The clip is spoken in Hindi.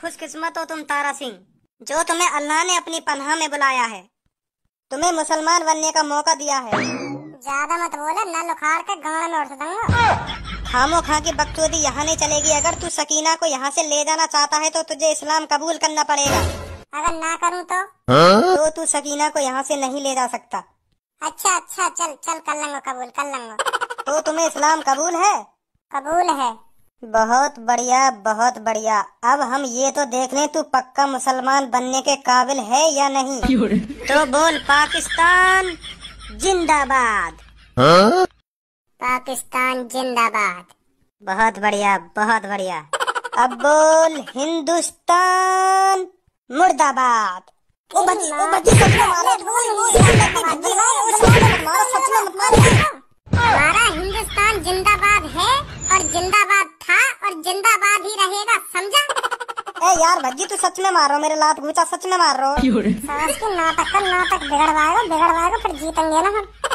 खुशकिस्मत हो तुम तारा सिंह जो तुम्हें अल्लाह ने अपनी पनाह में बुलाया है तुम्हें मुसलमान बनने का मौका दिया है ज्यादा मत बोले नल के गांव में उठ खामो खा की बकचोदी यहाँ नहीं चलेगी अगर तू सकीना को यहाँ से ले जाना चाहता है तो तुझे इस्लाम कबूल करना पड़ेगा अगर ना करूँ तो हाँ? तो तू सकीना को यहाँ से नहीं ले जा सकता अच्छा अच्छा चल चल कर लूंगा कबूल कर लूंगा तो तुम्हें इस्लाम कबूल है कबूल है बहुत बढ़िया बहुत बढ़िया अब हम ये तो देख लें तू पक्का मुसलमान बनने के काबिल है या नहीं तो बोल पाकिस्तान जिंदाबाद हाँ? पाकिस्तान जिंदाबाद बहुत बढ़िया बहुत बढ़िया अब बोल हिंदुस्तान मुर्दाबाद हमारा हिंदुस्तान जिंदाबाद है और जिंदाबाद जिंदाबाद ही रहेगा समझा ए यार भज्जी तू सच में मार रहा मेरे लात घूचा सच में मार रहा हो नाटक नाटक बिगड़वाएगा बिगड़वाएगा फिर जीतेंगे ना हम